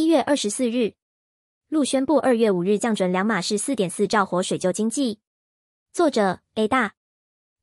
一月二十四日，陆宣布二月五日降准两码是四点四兆，活水救经济。作者 A 大，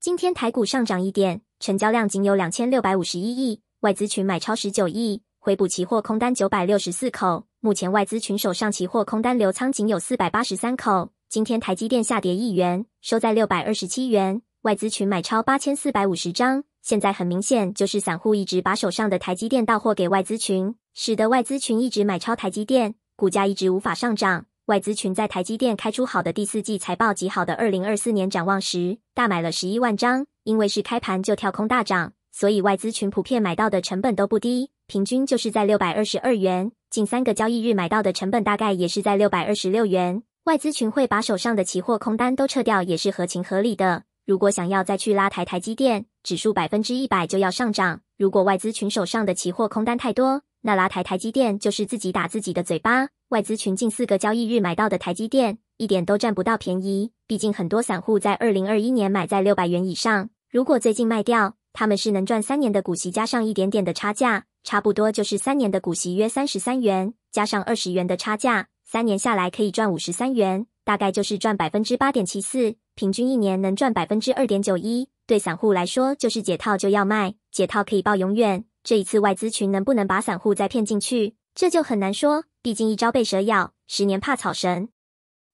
今天台股上涨一点，成交量仅有两千六百五十一亿，外资群买超十九亿，回补期货空单九百六十四口。目前外资群手上期货空单流仓仅有四百八十三口。今天台积电下跌一元，收在六百二十七元，外资群买超八千四百五十张。现在很明显就是散户一直把手上的台积电到货给外资群。使得外资群一直买超台积电，股价一直无法上涨。外资群在台积电开出好的第四季财报、极好的二零二四年展望时，大买了十一万张。因为是开盘就跳空大涨，所以外资群普遍买到的成本都不低，平均就是在六百二十二元。近三个交易日买到的成本大概也是在六百二十六元。外资群会把手上的期货空单都撤掉，也是合情合理的。如果想要再去拉抬台积电指数百分之一百，就要上涨。如果外资群手上的期货空单太多，那拉台台积电就是自己打自己的嘴巴，外资群进四个交易日买到的台积电，一点都占不到便宜。毕竟很多散户在二零二一年买在六百元以上，如果最近卖掉，他们是能赚三年的股息加上一点点的差价，差不多就是三年的股息约三十三元，加上二十元的差价，三年下来可以赚五十三元，大概就是赚百分之八点七四，平均一年能赚百分之二点九一。对散户来说，就是解套就要卖，解套可以抱永远。这一次外资群能不能把散户再骗进去，这就很难说。毕竟一朝被蛇咬，十年怕草绳。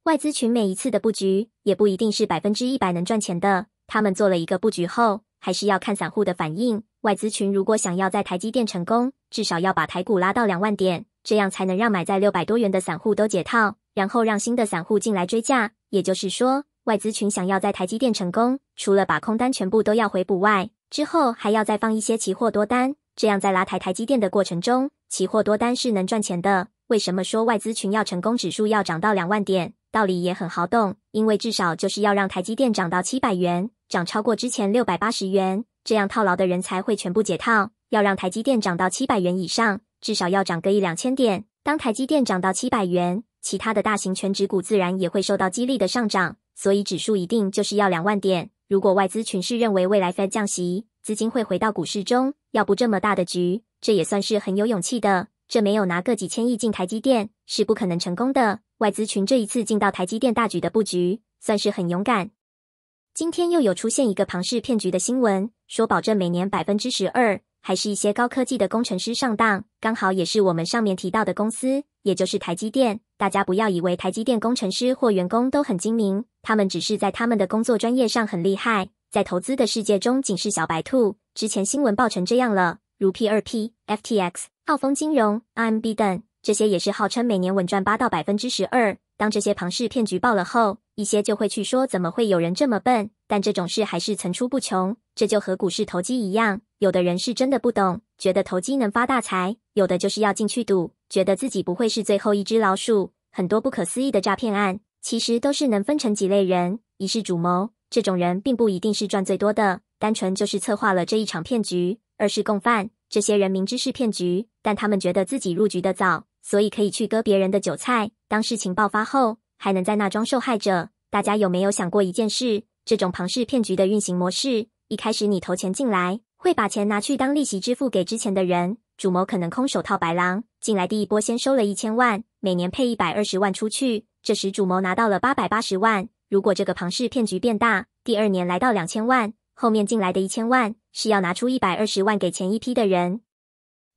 外资群每一次的布局也不一定是百分之一百能赚钱的。他们做了一个布局后，还是要看散户的反应。外资群如果想要在台积电成功，至少要把台股拉到两万点，这样才能让买在六百多元的散户都解套，然后让新的散户进来追价。也就是说，外资群想要在台积电成功，除了把空单全部都要回补外，之后还要再放一些期货多单。这样在拉抬台积电的过程中，期货多单是能赚钱的。为什么说外资群要成功，指数要涨到两万点？道理也很豪动，因为至少就是要让台积电涨到七百元，涨超过之前六百八十元，这样套牢的人才会全部解套。要让台积电涨到七百元以上，至少要涨个一两千点。当台积电涨到七百元，其他的大型全指股自然也会受到激励的上涨，所以指数一定就是要两万点。如果外资群是认为未来 Fed 降息，资金会回到股市中，要不这么大的局，这也算是很有勇气的。这没有拿个几千亿进台积电是不可能成功的。外资群这一次进到台积电大举的布局，算是很勇敢。今天又有出现一个庞氏骗局的新闻，说保证每年百分之十二，还是一些高科技的工程师上当，刚好也是我们上面提到的公司，也就是台积电。大家不要以为台积电工程师或员工都很精明，他们只是在他们的工作专业上很厉害。在投资的世界中，仅是小白兔。之前新闻爆成这样了，如 P 二 P、FTX、澳丰金融、i m b 等，这些也是号称每年稳赚八到百分之十二。当这些庞氏骗局爆了后，一些就会去说怎么会有人这么笨。但这种事还是层出不穷。这就和股市投机一样，有的人是真的不懂，觉得投机能发大财；有的就是要进去赌，觉得自己不会是最后一只老鼠。很多不可思议的诈骗案，其实都是能分成几类人，一是主谋。这种人并不一定是赚最多的，单纯就是策划了这一场骗局。二是共犯，这些人明知是骗局，但他们觉得自己入局的早，所以可以去割别人的韭菜。当事情爆发后，还能在那装受害者。大家有没有想过一件事？这种庞氏骗局的运行模式，一开始你投钱进来，会把钱拿去当利息支付给之前的人。主谋可能空手套白狼，进来第一波先收了一千万，每年配一百二十万出去，这时主谋拿到了八百八十万。如果这个庞氏骗局变大，第二年来到两千万，后面进来的一千万是要拿出一百二十万给前一批的人。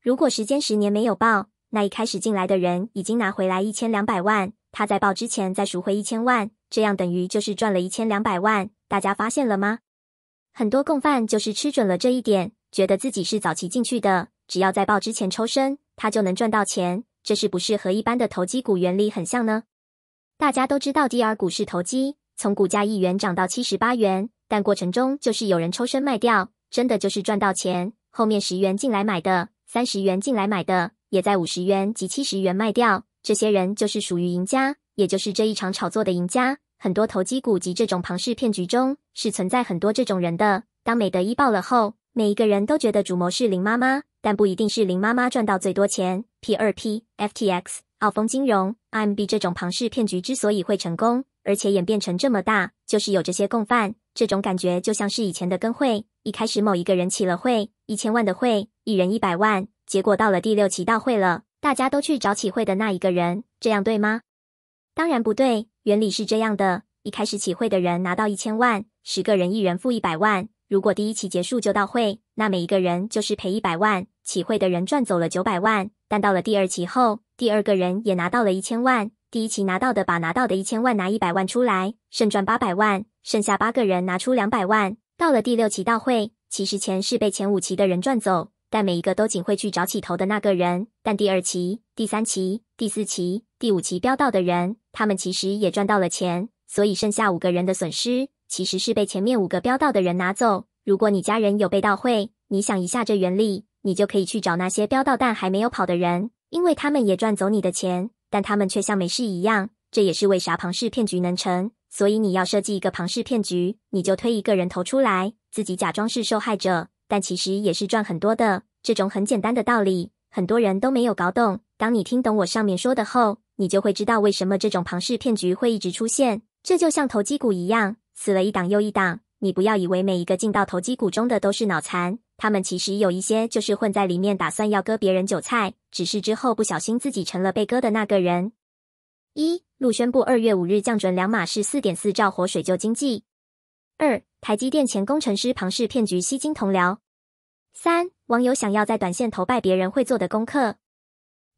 如果时间十年没有报，那一开始进来的人已经拿回来一千两百万。他在报之前再赎回一千万，这样等于就是赚了一千两百万。大家发现了吗？很多共犯就是吃准了这一点，觉得自己是早期进去的，只要在报之前抽身，他就能赚到钱。这是不是和一般的投机股原理很像呢？大家都知道，第二股是投机。从股价一元涨到七十八元，但过程中就是有人抽身卖掉，真的就是赚到钱。后面十元进来买的，三十元进来买的，也在五十元及七十元卖掉。这些人就是属于赢家，也就是这一场炒作的赢家。很多投机股及这种庞氏骗局中，是存在很多这种人的。当美德一爆了后，每一个人都觉得主谋是林妈妈，但不一定是林妈妈赚到最多钱。P 二 P、FTX、澳丰金融、i MB 这种庞氏骗局之所以会成功。而且演变成这么大，就是有这些共犯。这种感觉就像是以前的跟会，一开始某一个人起了会，一千万的会，一人一百万。结果到了第六期到会了，大家都去找起会的那一个人，这样对吗？当然不对，原理是这样的：一开始起会的人拿到一千万，十个人一人付一百万。如果第一期结束就到会，那每一个人就是赔一百万，起会的人赚走了九百万。但到了第二期后，第二个人也拿到了一千万。第一期拿到的把拿到的一千万拿一百万出来，剩赚八百万，剩下八个人拿出两百万。到了第六期到会，其实钱是被前五期的人赚走，但每一个都仅会去找起头的那个人。但第二期、第三期、第四期、第五期标到的人，他们其实也赚到了钱，所以剩下五个人的损失其实是被前面五个标到的人拿走。如果你家人有被盗会，你想一下这原理，你就可以去找那些标到但还没有跑的人，因为他们也赚走你的钱。但他们却像没事一样，这也是为啥庞氏骗局能成。所以你要设计一个庞氏骗局，你就推一个人头出来，自己假装是受害者，但其实也是赚很多的。这种很简单的道理，很多人都没有搞懂。当你听懂我上面说的后，你就会知道为什么这种庞氏骗局会一直出现。这就像投机股一样，死了一档又一档。你不要以为每一个进到投机股中的都是脑残。他们其实有一些就是混在里面，打算要割别人韭菜，只是之后不小心自己成了被割的那个人。一，陆宣布二月五日降准两码是四点四兆，活水救经济。二，台积电前工程师庞氏骗局吸金同僚。三，网友想要在短线投拜别人会做的功课。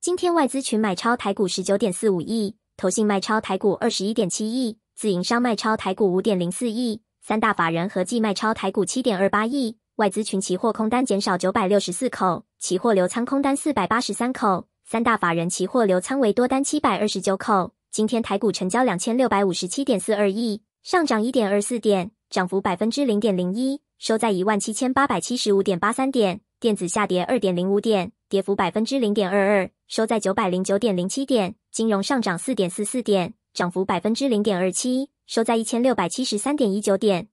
今天外资群买超台股十九点四五亿，投信卖超台股二十一点七亿，自营商卖超台股五点零四亿，三大法人合计卖超台股七点二八亿。外资群期货空单减少九百六十四口，期货留仓空单四百八十三口，三大法人期货留仓为多单七百二十九口。今天台股成交两千六百五十七点四二亿，上涨一点二四点，涨幅百分之零点零一，收在一万七千八百七十五点八三点，电子下跌二点零五点，跌幅百分之零点二二，收在九百零九点零七点。金融上涨四点四四点，涨幅百分之零点二七，收在一千六百七十三点一九点。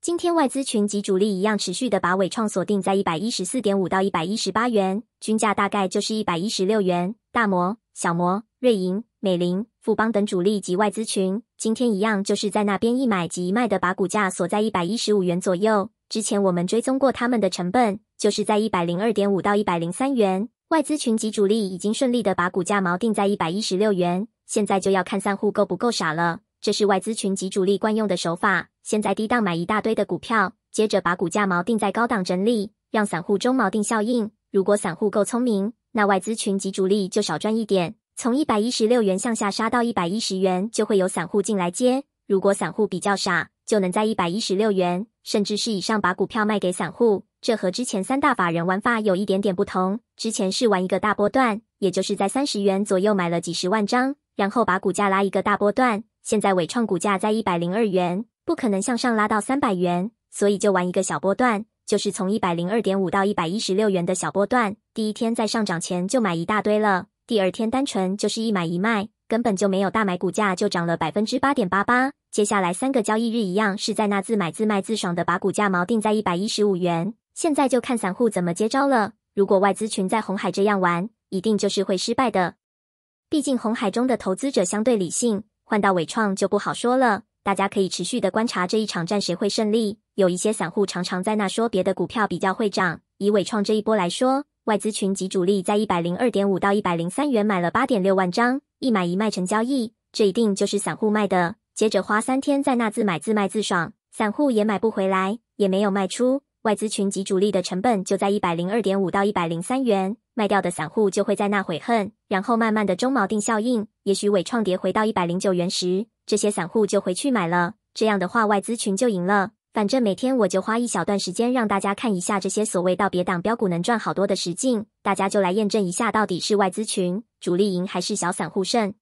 今天外资群及主力一样持续的把尾创锁定在一百一十四点五到一百一十八元，均价大概就是一百一十六元。大摩、小摩、瑞银、美林、富邦等主力及外资群，今天一样就是在那边一买及一卖的把股价锁在一百一十五元左右。之前我们追踪过他们的成本，就是在一百零二点五到一百零三元。外资群及主力已经顺利的把股价锚定在一百一十六元，现在就要看散户够不够傻了。这是外资群及主力惯用的手法：先在低档买一大堆的股票，接着把股价锚定在高档整理，让散户中锚定效应。如果散户够聪明，那外资群及主力就少赚一点。从一百一十六元向下杀到一百一十元，就会有散户进来接。如果散户比较傻，就能在一百一十六元甚至是以上把股票卖给散户。这和之前三大法人玩法有一点点不同：之前是玩一个大波段，也就是在三十元左右买了几十万张，然后把股价拉一个大波段。现在伟创股价在一百零二元，不可能向上拉到三百元，所以就玩一个小波段，就是从一百零二点五到一百一十六元的小波段。第一天在上涨前就买一大堆了，第二天单纯就是一买一卖，根本就没有大买，股价就涨了百分之八点八八。接下来三个交易日一样是在那自买自卖自爽的把股价锚定在一百一十五元。现在就看散户怎么接招了。如果外资群在红海这样玩，一定就是会失败的，毕竟红海中的投资者相对理性。换到伟创就不好说了，大家可以持续的观察这一场战谁会胜利。有一些散户常常在那说别的股票比较会涨，以伟创这一波来说，外资群及主力在一百零二点五到一百零三元买了八点六万张，一买一卖成交易，这一定就是散户卖的，接着花三天在那自买自卖自爽，散户也买不回来，也没有卖出，外资群及主力的成本就在一百零二点五到一百零三元。卖掉的散户就会在那悔恨，然后慢慢的中锚定效应。也许尾创跌回到一百零九元时，这些散户就回去买了。这样的话，外资群就赢了。反正每天我就花一小段时间让大家看一下这些所谓道别党标股能赚好多的实境，大家就来验证一下到底是外资群主力赢还是小散户胜。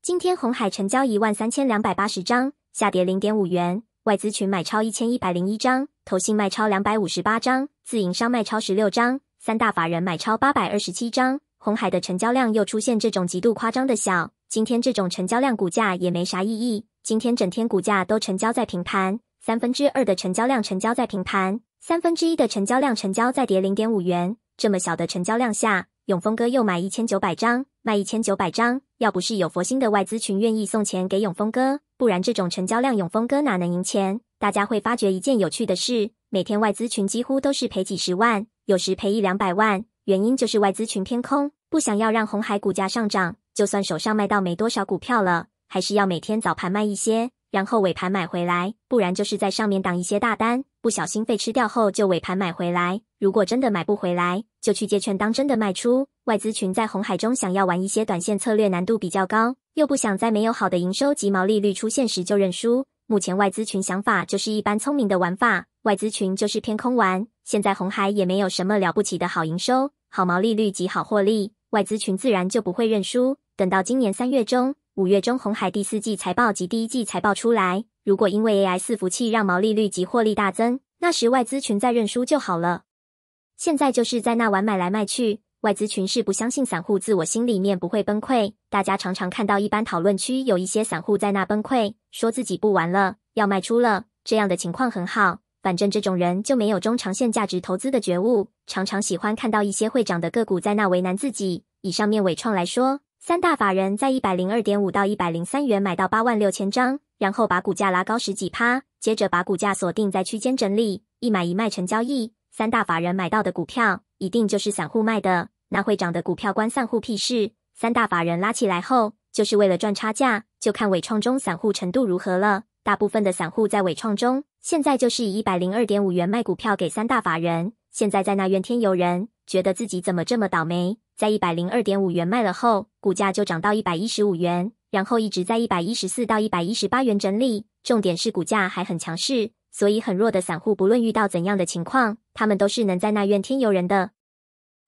今天红海成交一万三千两百八十张，下跌零点五元，外资群买超一千一百零一张，投信卖超两百五十八张，自营商卖超十六张。三大法人买超八百二十七张，红海的成交量又出现这种极度夸张的小。今天这种成交量，股价也没啥意义。今天整天股价都成交在平盘，三分之二的成交量成交在平盘，三分之一的成交量成交在跌零点五元。这么小的成交量下，永丰哥又买一千九百张，卖一千九百张。要不是有佛心的外资群愿意送钱给永丰哥，不然这种成交量，永丰哥哪能赢钱？大家会发觉一件有趣的事：每天外资群几乎都是赔几十万。有时赔一两百万，原因就是外资群偏空，不想要让红海股价上涨。就算手上卖到没多少股票了，还是要每天早盘卖一些，然后尾盘买回来。不然就是在上面挡一些大单，不小心被吃掉后就尾盘买回来。如果真的买不回来，就去借券当真的卖出。外资群在红海中想要玩一些短线策略，难度比较高，又不想在没有好的营收及毛利率出现时就认输。目前外资群想法就是一般聪明的玩法，外资群就是偏空玩。现在红海也没有什么了不起的好营收、好毛利率及好获利，外资群自然就不会认输。等到今年三月中、五月中，红海第四季财报及第一季财报出来，如果因为 AI 伺服器让毛利率及获利大增，那时外资群再认输就好了。现在就是在那玩买来卖去，外资群是不相信散户自我心里面不会崩溃。大家常常看到一般讨论区有一些散户在那崩溃，说自己不玩了，要卖出了，这样的情况很好。反正这种人就没有中长线价值投资的觉悟，常常喜欢看到一些会涨的个股在那为难自己。以上面伟创来说，三大法人在一百零二点五到一百零三元买到八万六千张，然后把股价拉高十几趴，接着把股价锁定在区间整理，一买一卖成交易。三大法人买到的股票一定就是散户卖的，那会涨的股票关散户屁事。三大法人拉起来后就是为了赚差价，就看伟创中散户程度如何了。大部分的散户在伟创中。现在就是以一百零二点五元卖股票给三大法人，现在在那怨天尤人，觉得自己怎么这么倒霉，在一百零二点五元卖了后，股价就涨到一百一十五元，然后一直在一百一十四到一百一十八元整理，重点是股价还很强势，所以很弱的散户不论遇到怎样的情况，他们都是能在那怨天尤人的。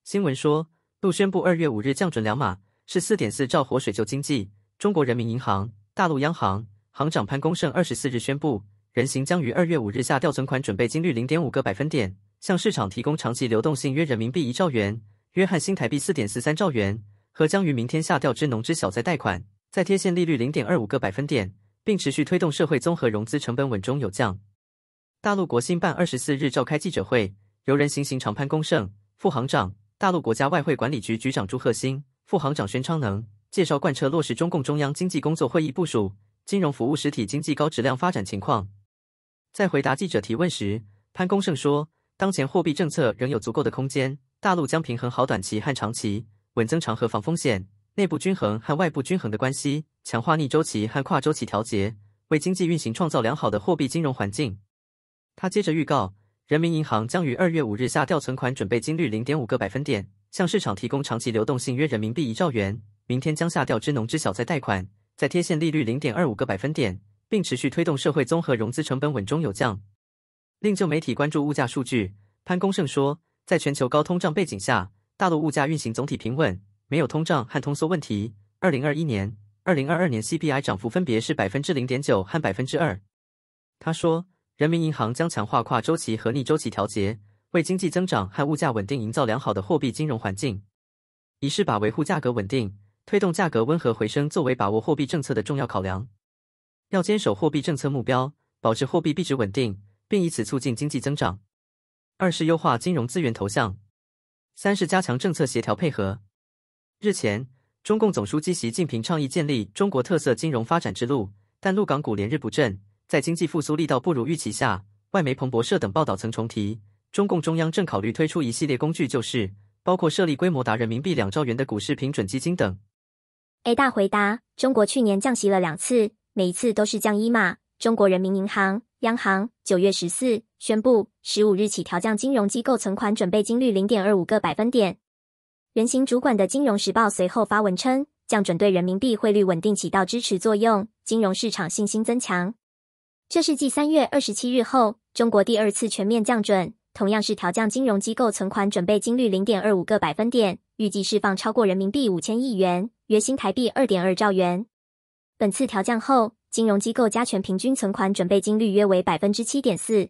新闻说，陆宣布二月五日降准两码，是四点四兆，活水救经济。中国人民银行大陆央行行长潘功胜二十四日宣布。人行将于二月五日下调存款准备金率零点五个百分点，向市场提供长期流动性约人民币一兆元，约翰新台币四点四三兆元，和将于明天下调支农支小再贷款再贴现利率零点二五个百分点，并持续推动社会综合融资成本稳中有降。大陆国新办二十四日召开记者会，由人行行长潘功胜、副行长大陆国家外汇管理局局长朱鹤新、副行长宣昌能介绍贯彻落实中共中央经济工作会议部署，金融服务实体经济高质量发展情况。在回答记者提问时，潘功胜说，当前货币政策仍有足够的空间，大陆将平衡好短期和长期、稳增长和防风险、内部均衡和外部均衡的关系，强化逆周期和跨周期调节，为经济运行创造良好的货币金融环境。他接着预告，人民银行将于二月五日下调存款准备金率零点五个百分点，向市场提供长期流动性约人民币一兆元，明天将下调支农支小再贷款再贴现利率零点二五个百分点。并持续推动社会综合融资成本稳中有降。另就媒体关注物价数据，潘功胜说，在全球高通胀背景下，大陆物价运行总体平稳，没有通胀和通缩问题。二零二一年、二零二二年 CPI 涨幅分别是百分之零点九和百分之二。他说，人民银行将强化跨周期和逆周期调节，为经济增长和物价稳定营造良好的货币金融环境。一是把维护价格稳定、推动价格温和回升作为把握货币政策的重要考量。要坚守货币政策目标，保持货币币值稳定，并以此促进经济增长。二是优化金融资源投向，三是加强政策协调配合。日前，中共总书记习近平倡议建立中国特色金融发展之路。但陆港股连日不振，在经济复苏力道不如预期下，外媒彭博社等报道曾重提，中共中央正考虑推出一系列工具救市，包括设立规模达人民币两兆元的股市平准基金等。A 大回答：中国去年降息了两次。每一次都是降一码。中国人民银行央行九月十四宣布，十五日起调降金融机构存款准备金率零点二五个百分点。人行主管的《金融时报》随后发文称，降准对人民币汇率稳定起到支持作用，金融市场信心增强。这是继三月二十七日后，中国第二次全面降准，同样是调降金融机构存款准备金率零点二五个百分点，预计释放超过人民币五千亿元，约新台币二点二兆元。本次调降后，金融机构加权平均存款准备金率约为百分之七点四。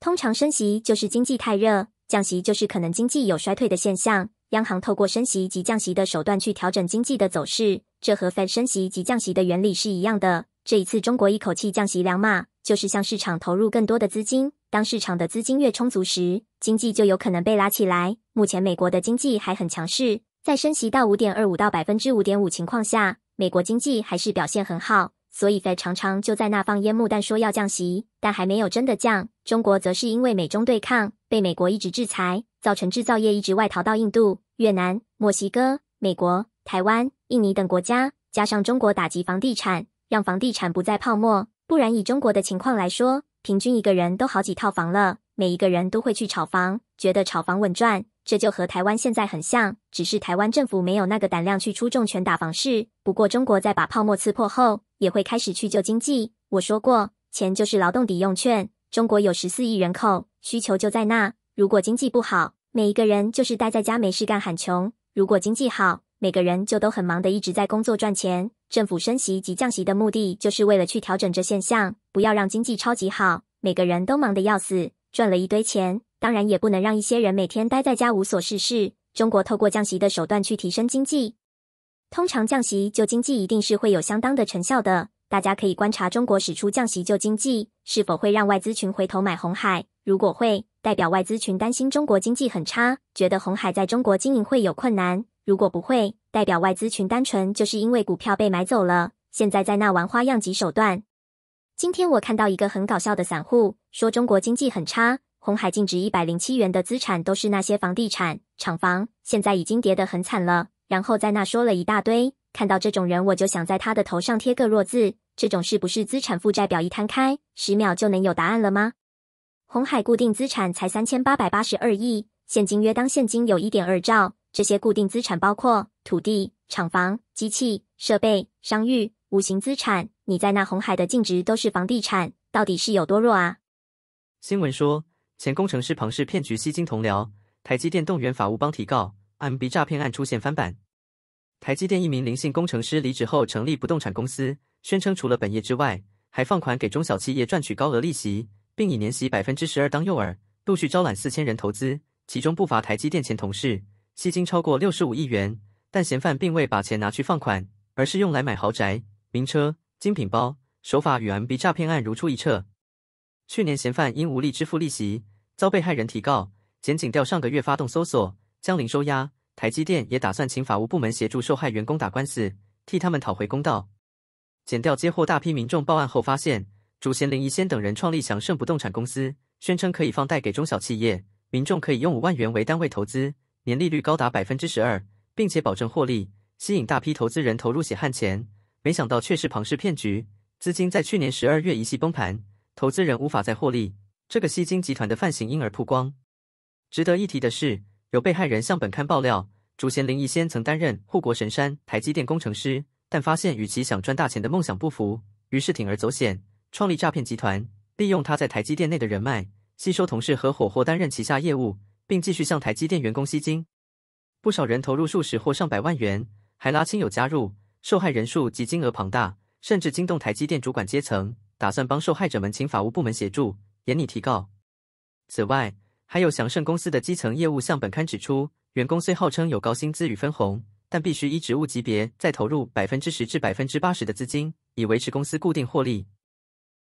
通常升息就是经济太热，降息就是可能经济有衰退的现象。央行透过升息及降息的手段去调整经济的走势，这和 Fed 升息及降息的原理是一样的。这一次中国一口气降息两码，就是向市场投入更多的资金。当市场的资金越充足时，经济就有可能被拉起来。目前美国的经济还很强势，在升息到五点二五到百分之五点五情况下。美国经济还是表现很好，所以 Fed 常常就在那放烟幕弹说要降息，但还没有真的降。中国则是因为美中对抗，被美国一直制裁，造成制造业一直外逃到印度、越南、墨西哥、美国、台湾、印尼等国家。加上中国打击房地产，让房地产不再泡沫。不然以中国的情况来说，平均一个人都好几套房了，每一个人都会去炒房，觉得炒房稳赚。这就和台湾现在很像，只是台湾政府没有那个胆量去出重拳打房市。不过，中国在把泡沫刺破后，也会开始去救经济。我说过，钱就是劳动抵用券。中国有十四亿人口，需求就在那。如果经济不好，每一个人就是待在家没事干，喊穷；如果经济好，每个人就都很忙的，一直在工作赚钱。政府升息及降息的目的，就是为了去调整这现象，不要让经济超级好，每个人都忙得要死，赚了一堆钱。当然也不能让一些人每天待在家无所事事。中国透过降息的手段去提升经济，通常降息救经济一定是会有相当的成效的。大家可以观察中国使出降息救经济，是否会让外资群回头买红海？如果会，代表外资群担心中国经济很差，觉得红海在中国经营会有困难；如果不会，代表外资群单纯就是因为股票被买走了，现在在那玩花样及手段。今天我看到一个很搞笑的散户说中国经济很差。红海净值一百零七元的资产都是那些房地产、厂房，现在已经跌得很惨了。然后在那说了一大堆，看到这种人我就想在他的头上贴个弱字。这种是不是资产负债表一摊开，十秒就能有答案了吗？红海固定资产才三千八百八十二亿，现金约当现金有一点二兆。这些固定资产包括土地、厂房、机器设备、商誉、无形资产。你在那红海的净值都是房地产，到底是有多弱啊？新闻说。前工程师庞氏骗局吸金同僚，台积电动员法务帮提告 M B 诈骗案出现翻版。台积电一名林性工程师离职后成立不动产公司，宣称除了本业之外，还放款给中小企业赚取高额利息，并以年息百分之十二当诱饵，陆续招揽四千人投资，其中不乏台积电前同事，吸金超过六十五亿元。但嫌犯并未把钱拿去放款，而是用来买豪宅、名车、精品包，手法与 M B 诈骗案如出一辙。去年嫌犯因无力支付利息。遭被害人提告，检警调上个月发动搜索，将林收押。台积电也打算请法务部门协助受害员工打官司，替他们讨回公道。检调接获大批民众报案后，发现主嫌林宜仙等人创立祥盛不动产公司，宣称可以放贷给中小企业，民众可以用五万元为单位投资，年利率高达百分之十二，并且保证获利，吸引大批投资人投入血汗钱。没想到却是庞氏骗局，资金在去年十二月一系崩盘，投资人无法再获利。这个吸金集团的泛型婴儿曝光。值得一提的是，有被害人向本刊爆料，竹贤林一先曾担任护国神山台积电工程师，但发现与其想赚大钱的梦想不符，于是铤而走险，创立诈骗集团，利用他在台积电内的人脉，吸收同事合伙或担任旗下业务，并继续向台积电员工吸金。不少人投入数十或上百万元，还拉亲友加入，受害人数及金额庞大，甚至惊动台积电主管阶层，打算帮受害者们请法务部门协助。严拟提告。此外，还有祥盛公司的基层业务向本刊指出，员工虽号称有高薪资与分红，但必须依职务级别再投入百分之十至百分之八十的资金，以维持公司固定获利。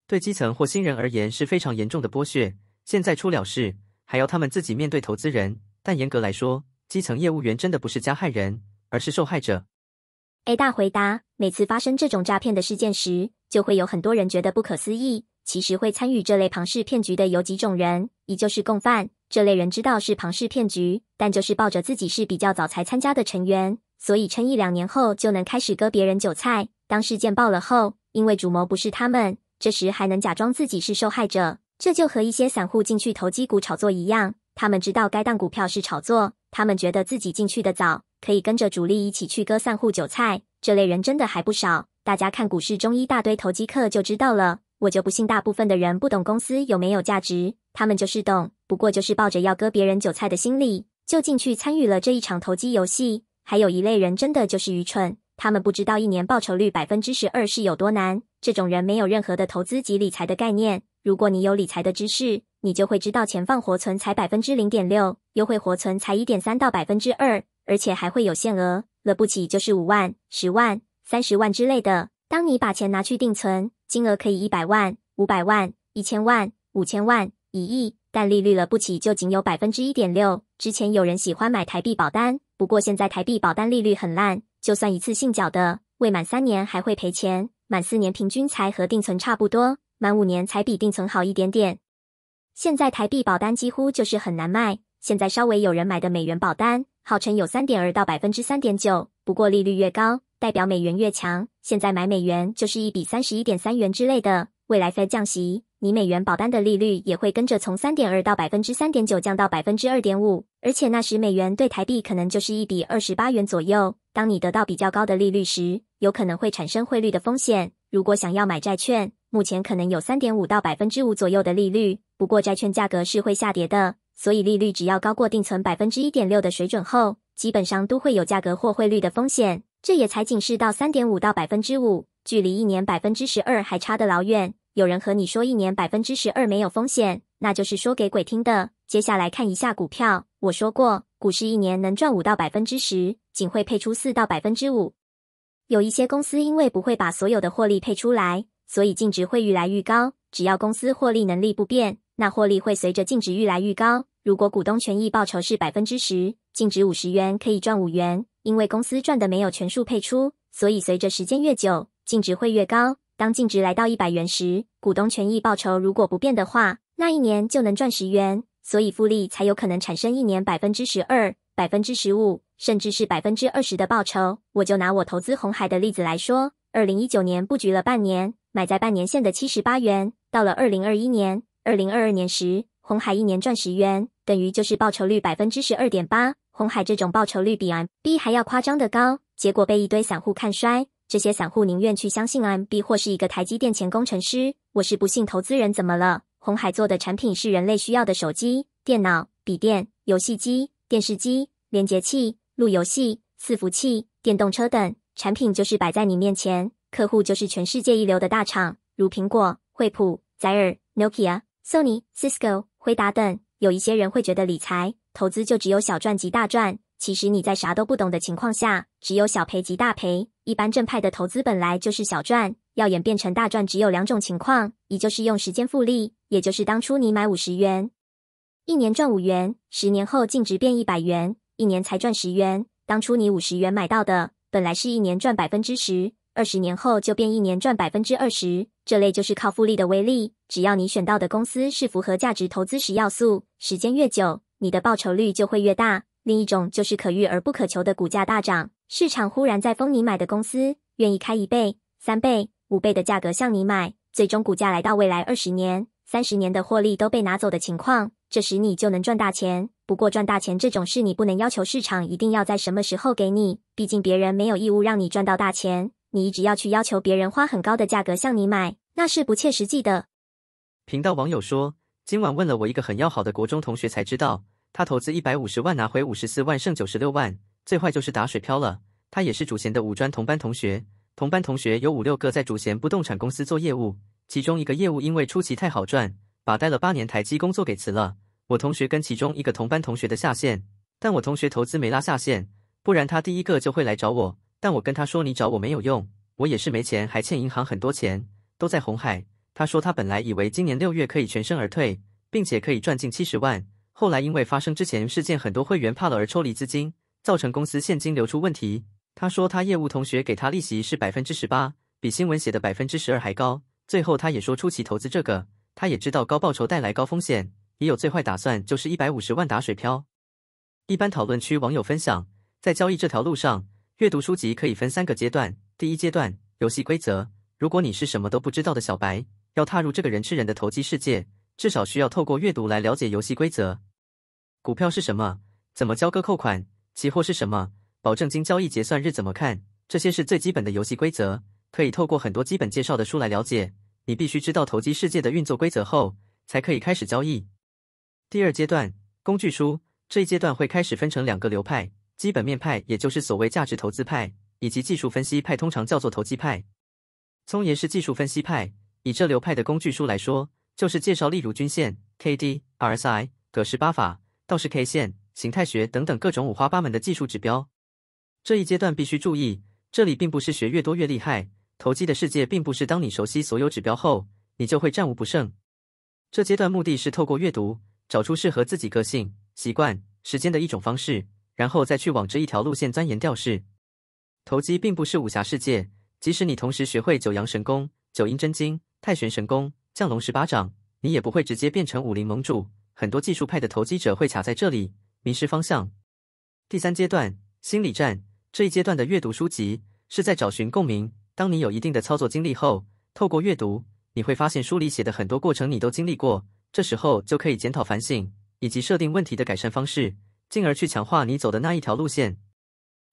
对基层或新人而言是非常严重的剥削。现在出了事，还要他们自己面对投资人。但严格来说，基层业务员真的不是加害人，而是受害者。A 大回答：每次发生这种诈骗的事件时，就会有很多人觉得不可思议。其实会参与这类庞氏骗局的有几种人，一就是共犯。这类人知道是庞氏骗局，但就是抱着自己是比较早才参加的成员，所以称一两年后就能开始割别人韭菜。当事件爆了后，因为主谋不是他们，这时还能假装自己是受害者。这就和一些散户进去投机股炒作一样，他们知道该当股票是炒作，他们觉得自己进去的早，可以跟着主力一起去割散户韭菜。这类人真的还不少，大家看股市中一大堆投机客就知道了。我就不信，大部分的人不懂公司有没有价值，他们就是懂，不过就是抱着要割别人韭菜的心理，就进去参与了这一场投机游戏。还有一类人真的就是愚蠢，他们不知道一年报酬率百分之十二是有多难。这种人没有任何的投资及理财的概念。如果你有理财的知识，你就会知道，钱放活存才百分之零点六，优惠活存才一点三到百分之二，而且还会有限额，了不起就是五万、十万、三十万之类的。当你把钱拿去定存。金额可以一百万、五百万、一千万、五千万、一亿，但利率了不起，就仅有百分之一点六。之前有人喜欢买台币保单，不过现在台币保单利率很烂，就算一次性缴的，未满三年还会赔钱，满四年平均才和定存差不多，满五年才比定存好一点点。现在台币保单几乎就是很难卖，现在稍微有人买的美元保单，号称有三点二到百分之三点九，不过利率越高。代表美元越强，现在买美元就是一比三十一点三元之类的。未来非降息，你美元保单的利率也会跟着从三点二到百分之三点九降到百分之二点五，而且那时美元对台币可能就是一比二十八元左右。当你得到比较高的利率时，有可能会产生汇率的风险。如果想要买债券，目前可能有三点五到百分之五左右的利率，不过债券价格是会下跌的，所以利率只要高过定存百分之一点六的水准后，基本上都会有价格或汇率的风险。这也才仅是到三点五到百分之五，距离一年百分之十二还差得老远。有人和你说一年百分之十二没有风险，那就是说给鬼听的。接下来看一下股票，我说过，股市一年能赚五到百分之十，仅会配出四到百分之五。有一些公司因为不会把所有的获利配出来，所以净值会愈来愈高。只要公司获利能力不变，那获利会随着净值愈来愈高。如果股东权益报酬是百分之十，净值五十元可以赚五元。因为公司赚的没有全数配出，所以随着时间越久，净值会越高。当净值来到一百元时，股东权益报酬如果不变的话，那一年就能赚十元，所以复利才有可能产生一年百分之十二、百分之十五，甚至是百分之二十的报酬。我就拿我投资红海的例子来说，二零一九年布局了半年，买在半年线的七十八元，到了二零二一年、二零二二年时，红海一年赚十元，等于就是报酬率百分之十二点八。红海这种报酬率比 M B 还要夸张的高，结果被一堆散户看衰。这些散户宁愿去相信 M B 或是一个台积电前工程师。我是不信投资人怎么了？红海做的产品是人类需要的手机、电脑、笔电、游戏机、电视机、连接器、路由器、伺服器、电动车等产品，就是摆在你面前。客户就是全世界一流的大厂，如苹果、惠普、海尔、Nokia、Sony、Cisco、辉达等。有一些人会觉得理财。投资就只有小赚及大赚。其实你在啥都不懂的情况下，只有小赔及大赔。一般正派的投资本来就是小赚，要演变成大赚，只有两种情况：一就是用时间复利，也就是当初你买五十元，一年赚五元，十年后净值变一百元，一年才赚十元。当初你五十元买到的，本来是一年赚百分之十，二十年后就变一年赚百分之二十。这类就是靠复利的威力。只要你选到的公司是符合价值投资十要素，时间越久。你的报酬率就会越大。另一种就是可遇而不可求的股价大涨，市场忽然在封你买的公司愿意开一倍、三倍、五倍的价格向你买，最终股价来到未来二十年、三十年的获利都被拿走的情况，这时你就能赚大钱。不过赚大钱这种事，你不能要求市场一定要在什么时候给你，毕竟别人没有义务让你赚到大钱。你一直要去要求别人花很高的价格向你买，那是不切实际的。频道网友说。今晚问了我一个很要好的国中同学才知道，他投资一百五十万拿回五十四万，剩九十六万，最坏就是打水漂了。他也是主贤的五专同班同学，同班同学有五六个在主贤不动产公司做业务，其中一个业务因为出奇太好赚，把待了八年台积工作给辞了。我同学跟其中一个同班同学的下线，但我同学投资没拉下线，不然他第一个就会来找我。但我跟他说你找我没有用，我也是没钱，还欠银行很多钱，都在红海。他说，他本来以为今年六月可以全身而退，并且可以赚进七十万。后来因为发生之前事件，很多会员怕了而抽离资金，造成公司现金流出问题。他说，他业务同学给他利息是百分之十八，比新闻写的百分之十二还高。最后，他也说，出其投资这个，他也知道高报酬带来高风险，也有最坏打算，就是一百五十万打水漂。一般讨论区网友分享，在交易这条路上，阅读书籍可以分三个阶段。第一阶段，游戏规则。如果你是什么都不知道的小白。要踏入这个人吃人的投机世界，至少需要透过阅读来了解游戏规则。股票是什么？怎么交割扣款？期货是什么？保证金交易结算日怎么看？这些是最基本的游戏规则，可以透过很多基本介绍的书来了解。你必须知道投机世界的运作规则后，才可以开始交易。第二阶段，工具书这一阶段会开始分成两个流派：基本面派，也就是所谓价值投资派，以及技术分析派，通常叫做投机派。聪爷是技术分析派。以这流派的工具书来说，就是介绍例如均线、K D R S I 格式八法、倒式 K 线形态学等等各种五花八门的技术指标。这一阶段必须注意，这里并不是学越多越厉害。投机的世界并不是当你熟悉所有指标后，你就会战无不胜。这阶段目的是透过阅读，找出适合自己个性、习惯、时间的一种方式，然后再去往这一条路线钻研调式。投机并不是武侠世界，即使你同时学会九阳神功、九阴真经。太玄神功降龙十八掌，你也不会直接变成武林盟主。很多技术派的投机者会卡在这里，迷失方向。第三阶段心理战这一阶段的阅读书籍是在找寻共鸣。当你有一定的操作经历后，透过阅读，你会发现书里写的很多过程你都经历过。这时候就可以检讨反省，以及设定问题的改善方式，进而去强化你走的那一条路线。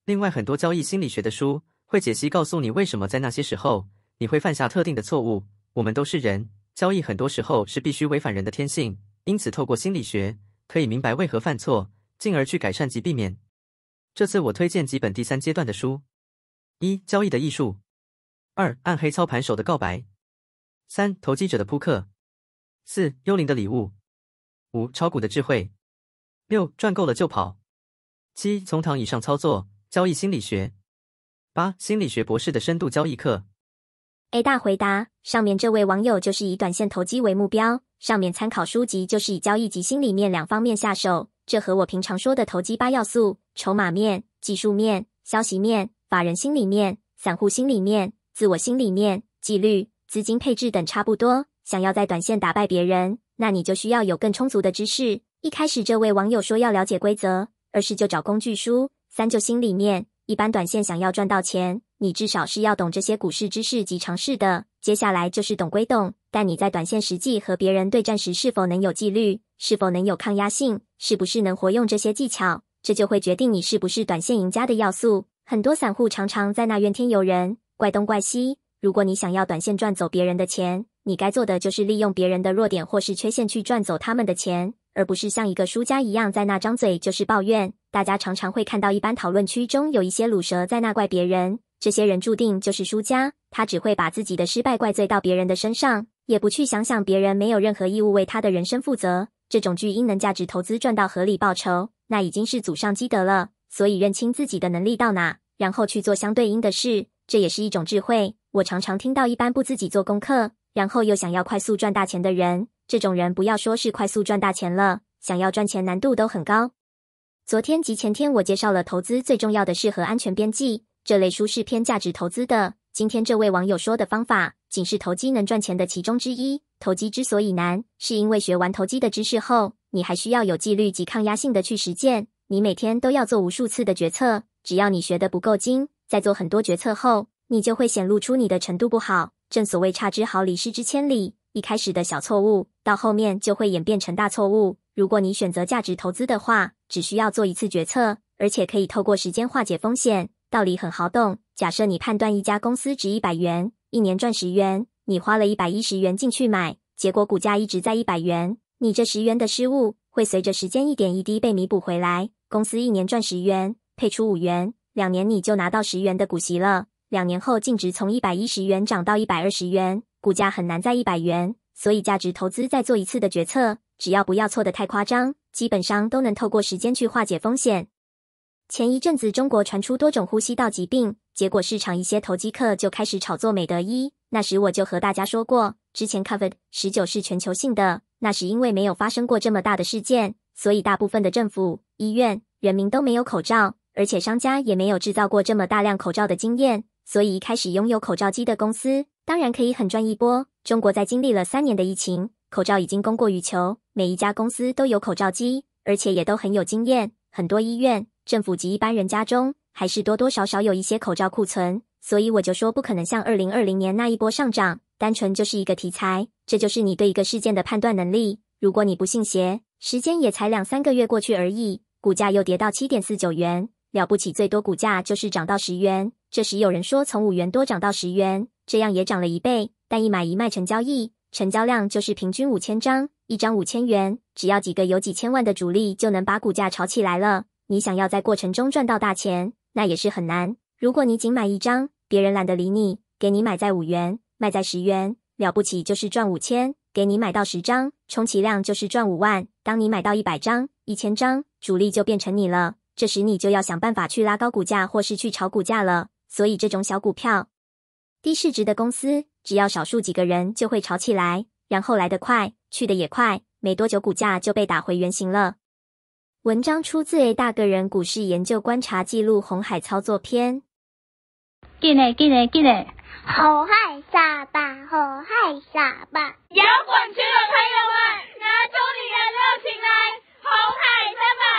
另外，很多交易心理学的书会解析，告诉你为什么在那些时候你会犯下特定的错误。我们都是人，交易很多时候是必须违反人的天性，因此透过心理学可以明白为何犯错，进而去改善及避免。这次我推荐几本第三阶段的书：一、交易的艺术；二、暗黑操盘手的告白；三、投机者的扑克；四、幽灵的礼物；五、炒股的智慧；六、赚够了就跑；七、从堂以上操作交易心理学；八、心理学博士的深度交易课。A 大回答：上面这位网友就是以短线投机为目标，上面参考书籍就是以交易及心里面两方面下手，这和我平常说的投机八要素：筹码面、技术面、消息面、法人心里面、散户心里面、自我心里面、纪律、资金配置等差不多。想要在短线打败别人，那你就需要有更充足的知识。一开始这位网友说要了解规则，二是就找工具书，三就心里面。一般短线想要赚到钱。你至少是要懂这些股市知识及常识的。接下来就是懂归懂，但你在短线实际和别人对战时，是否能有纪律，是否能有抗压性，是不是能活用这些技巧，这就会决定你是不是短线赢家的要素。很多散户常常在那怨天尤人，怪东怪西。如果你想要短线赚走别人的钱，你该做的就是利用别人的弱点或是缺陷去赚走他们的钱，而不是像一个输家一样在那张嘴就是抱怨。大家常常会看到一般讨论区中有一些鲁蛇在那怪别人。这些人注定就是输家，他只会把自己的失败怪罪到别人的身上，也不去想想别人没有任何义务为他的人生负责。这种巨婴能价值投资赚到合理报酬，那已经是祖上积德了。所以认清自己的能力到哪，然后去做相对应的事，这也是一种智慧。我常常听到一般不自己做功课，然后又想要快速赚大钱的人，这种人不要说是快速赚大钱了，想要赚钱难度都很高。昨天及前天我介绍了投资最重要的事和安全边际。这类书是偏价值投资的。今天这位网友说的方法，仅是投机能赚钱的其中之一。投机之所以难，是因为学完投机的知识后，你还需要有纪律及抗压性的去实践。你每天都要做无数次的决策，只要你学的不够精，在做很多决策后，你就会显露出你的程度不好。正所谓差之毫厘，失之千里。一开始的小错误，到后面就会演变成大错误。如果你选择价值投资的话，只需要做一次决策，而且可以透过时间化解风险。道理很好懂。假设你判断一家公司值一百元，一年赚十元，你花了一百一十元进去买，结果股价一直在一百元，你这十元的失误会随着时间一点一滴被弥补回来。公司一年赚十元，配出五元，两年你就拿到十元的股息了。两年后净值从一百一十元涨到一百二十元，股价很难在一百元，所以价值投资再做一次的决策，只要不要错得太夸张，基本上都能透过时间去化解风险。前一阵子，中国传出多种呼吸道疾病，结果市场一些投机客就开始炒作美德一。那时我就和大家说过，之前 covered 十九是全球性的，那是因为没有发生过这么大的事件，所以大部分的政府、医院、人民都没有口罩，而且商家也没有制造过这么大量口罩的经验，所以开始拥有口罩机的公司当然可以狠赚一波。中国在经历了三年的疫情，口罩已经供过于求，每一家公司都有口罩机，而且也都很有经验，很多医院。政府及一般人家中还是多多少少有一些口罩库存，所以我就说不可能像二零二零年那一波上涨，单纯就是一个题材。这就是你对一个事件的判断能力。如果你不信邪，时间也才两三个月过去而已，股价又跌到七点四九元，了不起最多股价就是涨到十元。这时有人说从五元多涨到十元，这样也涨了一倍，但一买一卖成交一，成交量就是平均五千张，一张五千元，只要几个有几千万的主力就能把股价炒起来了。你想要在过程中赚到大钱，那也是很难。如果你仅买一张，别人懒得理你；给你买在五元，卖在十元，了不起就是赚五千；给你买到十张，充其量就是赚五万。当你买到一百张、一千张，主力就变成你了。这时你就要想办法去拉高股价，或是去炒股价了。所以，这种小股票、低市值的公司，只要少数几个人就会炒起来，然后来得快，去得也快，没多久股价就被打回原形了。文章出自《A 大个人股市研究观察记录：红海操作篇》。进来进来进来！好害傻吧，好害傻吧！摇滚区的朋友们，拿出你的热情来红海沙巴。